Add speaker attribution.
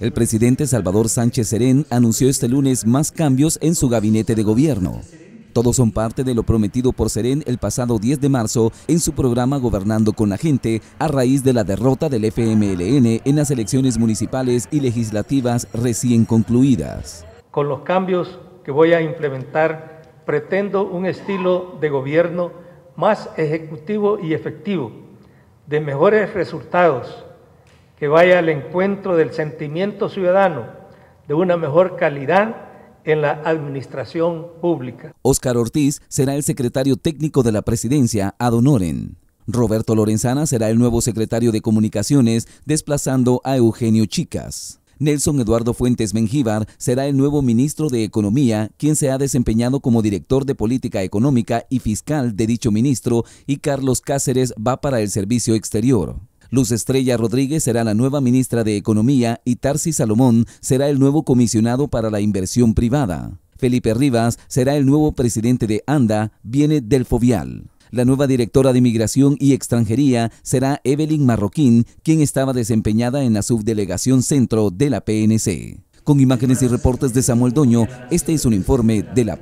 Speaker 1: El presidente Salvador Sánchez Serén anunció este lunes más cambios en su gabinete de gobierno. Todos son parte de lo prometido por Serén el pasado 10 de marzo en su programa Gobernando con la Gente a raíz de la derrota del FMLN en las elecciones municipales y legislativas recién concluidas.
Speaker 2: Con los cambios que voy a implementar, pretendo un estilo de gobierno más ejecutivo y efectivo, de mejores resultados que vaya al encuentro del sentimiento ciudadano de una mejor calidad en la administración pública.
Speaker 1: Oscar Ortiz será el secretario técnico de la presidencia ad honorem. Roberto Lorenzana será el nuevo secretario de Comunicaciones, desplazando a Eugenio Chicas. Nelson Eduardo Fuentes Mengíbar será el nuevo ministro de Economía, quien se ha desempeñado como director de Política Económica y Fiscal de dicho ministro, y Carlos Cáceres va para el Servicio Exterior. Luz Estrella Rodríguez será la nueva ministra de Economía y Tarsi Salomón será el nuevo comisionado para la inversión privada. Felipe Rivas será el nuevo presidente de ANDA, viene del Fovial. La nueva directora de Migración y Extranjería será Evelyn Marroquín, quien estaba desempeñada en la subdelegación centro de la PNC. Con imágenes y reportes de Samuel Doño, este es un informe de la